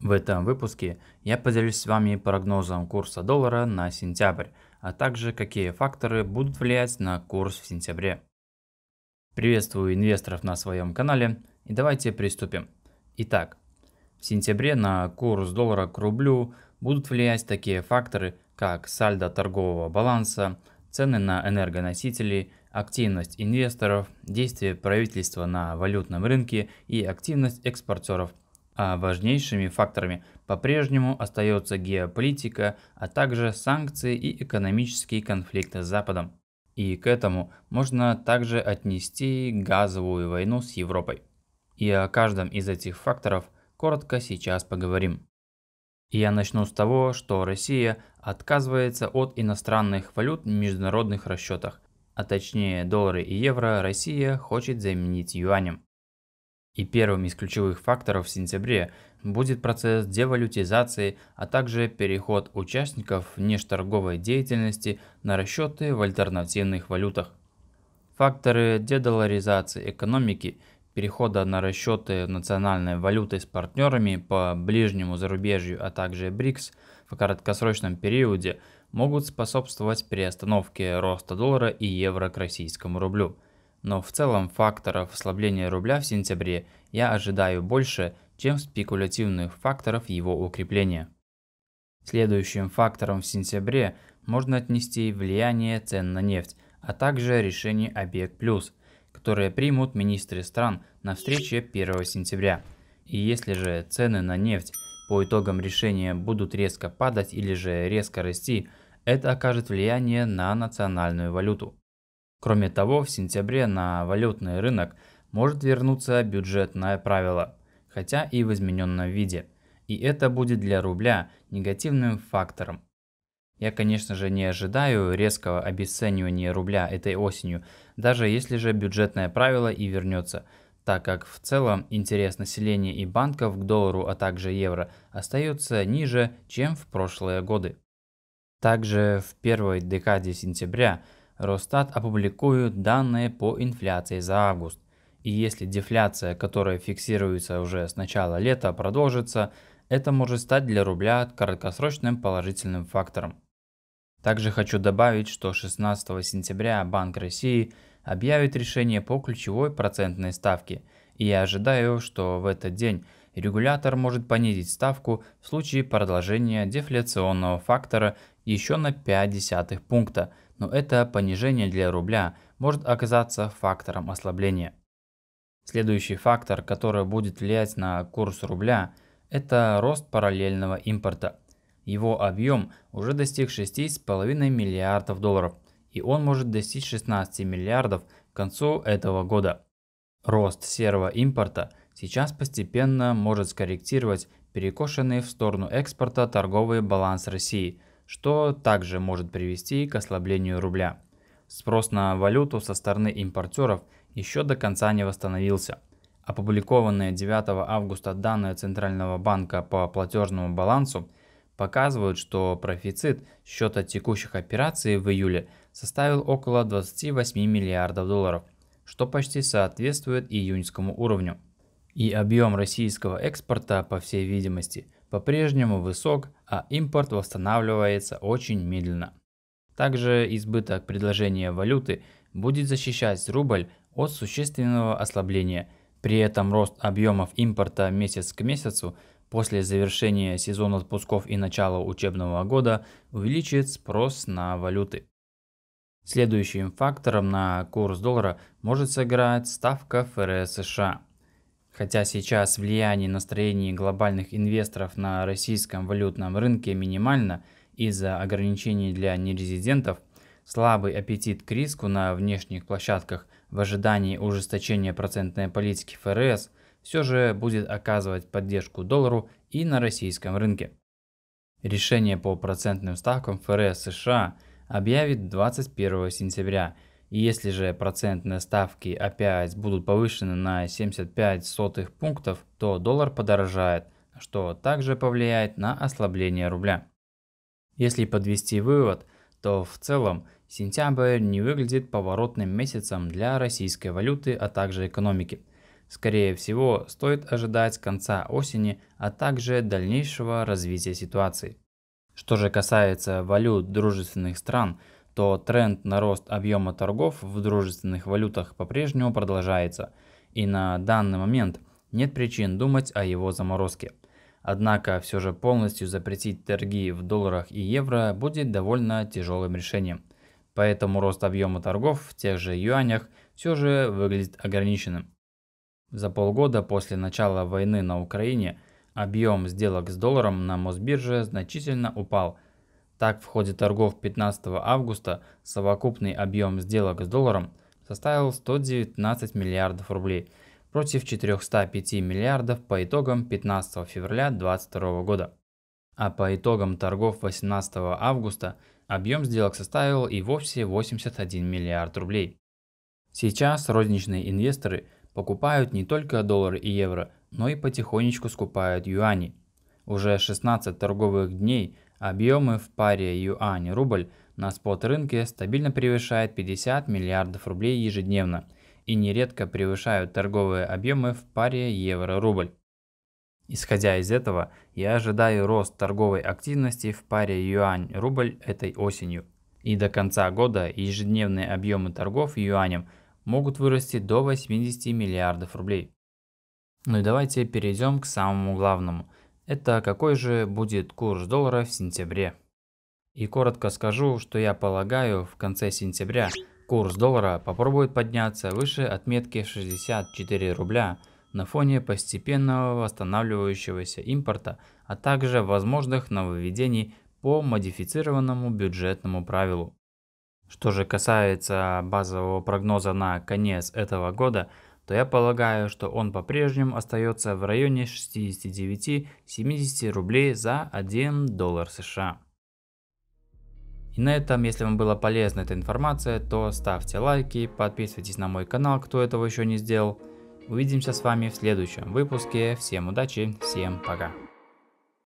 В этом выпуске я поделюсь с вами прогнозом курса доллара на сентябрь, а также какие факторы будут влиять на курс в сентябре. Приветствую инвесторов на своем канале и давайте приступим. Итак, в сентябре на курс доллара к рублю будут влиять такие факторы, как сальдо торгового баланса, цены на энергоносители, активность инвесторов, действия правительства на валютном рынке и активность экспортеров а важнейшими факторами по-прежнему остается геополитика, а также санкции и экономические конфликты с Западом. И к этому можно также отнести газовую войну с Европой. И о каждом из этих факторов коротко сейчас поговорим. я начну с того, что Россия отказывается от иностранных валют в международных расчетах, а точнее доллары и евро Россия хочет заменить юанем. И первым из ключевых факторов в сентябре будет процесс девалютизации, а также переход участников внешторговой деятельности на расчеты в альтернативных валютах. Факторы дедоларизации экономики, перехода на расчеты национальной валюты с партнерами по ближнему зарубежью, а также БРИКС в краткосрочном периоде могут способствовать приостановке роста доллара и евро к российскому рублю – но в целом факторов ослабления рубля в сентябре я ожидаю больше, чем спекулятивных факторов его укрепления. Следующим фактором в сентябре можно отнести влияние цен на нефть, а также решение ОПЕК+, которое примут министры стран на встрече 1 сентября. И если же цены на нефть по итогам решения будут резко падать или же резко расти, это окажет влияние на национальную валюту. Кроме того, в сентябре на валютный рынок может вернуться бюджетное правило, хотя и в измененном виде. И это будет для рубля негативным фактором. Я, конечно же, не ожидаю резкого обесценивания рубля этой осенью, даже если же бюджетное правило и вернется, так как в целом интерес населения и банков к доллару, а также евро остается ниже, чем в прошлые годы. Также в первой декаде сентября – Росстат опубликует данные по инфляции за август. И если дефляция, которая фиксируется уже с начала лета, продолжится, это может стать для рубля краткосрочным положительным фактором. Также хочу добавить, что 16 сентября Банк России объявит решение по ключевой процентной ставке, и я ожидаю, что в этот день регулятор может понизить ставку в случае продолжения дефляционного фактора еще на 0,5 пункта, но это понижение для рубля может оказаться фактором ослабления. Следующий фактор, который будет влиять на курс рубля, это рост параллельного импорта. Его объем уже достиг 6,5 миллиардов долларов, и он может достичь 16 миллиардов к концу этого года. Рост серого импорта сейчас постепенно может скорректировать перекошенный в сторону экспорта торговый баланс России – что также может привести к ослаблению рубля. Спрос на валюту со стороны импортеров еще до конца не восстановился. Опубликованные 9 августа данные Центрального банка по платежному балансу показывают, что профицит счета текущих операций в июле составил около 28 миллиардов долларов, что почти соответствует июньскому уровню. И объем российского экспорта, по всей видимости, – по-прежнему высок, а импорт восстанавливается очень медленно. Также избыток предложения валюты будет защищать рубль от существенного ослабления. При этом рост объемов импорта месяц к месяцу после завершения сезона отпусков и начала учебного года увеличит спрос на валюты. Следующим фактором на курс доллара может сыграть ставка ФРС США. Хотя сейчас влияние настроений глобальных инвесторов на российском валютном рынке минимально из-за ограничений для нерезидентов, слабый аппетит к риску на внешних площадках в ожидании ужесточения процентной политики ФРС все же будет оказывать поддержку доллару и на российском рынке. Решение по процентным ставкам ФРС США объявит 21 сентября – и Если же процентные ставки опять будут повышены на 75 сотых пунктов, то доллар подорожает, что также повлияет на ослабление рубля. Если подвести вывод, то в целом сентябрь не выглядит поворотным месяцем для российской валюты, а также экономики. Скорее всего, стоит ожидать конца осени, а также дальнейшего развития ситуации. Что же касается валют дружественных стран – что тренд на рост объема торгов в дружественных валютах по-прежнему продолжается, и на данный момент нет причин думать о его заморозке. Однако все же полностью запретить торги в долларах и евро будет довольно тяжелым решением. Поэтому рост объема торгов в тех же юанях все же выглядит ограниченным. За полгода после начала войны на Украине объем сделок с долларом на Мосбирже значительно упал – так, в ходе торгов 15 августа совокупный объем сделок с долларом составил 119 миллиардов рублей против 405 миллиардов по итогам 15 февраля 2022 года. А по итогам торгов 18 августа объем сделок составил и вовсе 81 миллиард рублей. Сейчас розничные инвесторы покупают не только доллары и евро, но и потихонечку скупают юани. Уже 16 торговых дней – Объемы в паре юань-рубль на спот-рынке стабильно превышают 50 миллиардов рублей ежедневно и нередко превышают торговые объемы в паре евро-рубль. Исходя из этого, я ожидаю рост торговой активности в паре юань-рубль этой осенью. И до конца года ежедневные объемы торгов юанем могут вырасти до 80 миллиардов рублей. Ну и давайте перейдем к самому главному – это какой же будет курс доллара в сентябре. И коротко скажу, что я полагаю, в конце сентября курс доллара попробует подняться выше отметки 64 рубля на фоне постепенного восстанавливающегося импорта, а также возможных нововведений по модифицированному бюджетному правилу. Что же касается базового прогноза на конец этого года – то я полагаю, что он по-прежнему остается в районе 69-70 рублей за 1 доллар США. И на этом, если вам была полезна эта информация, то ставьте лайки, подписывайтесь на мой канал, кто этого еще не сделал. Увидимся с вами в следующем выпуске. Всем удачи, всем пока.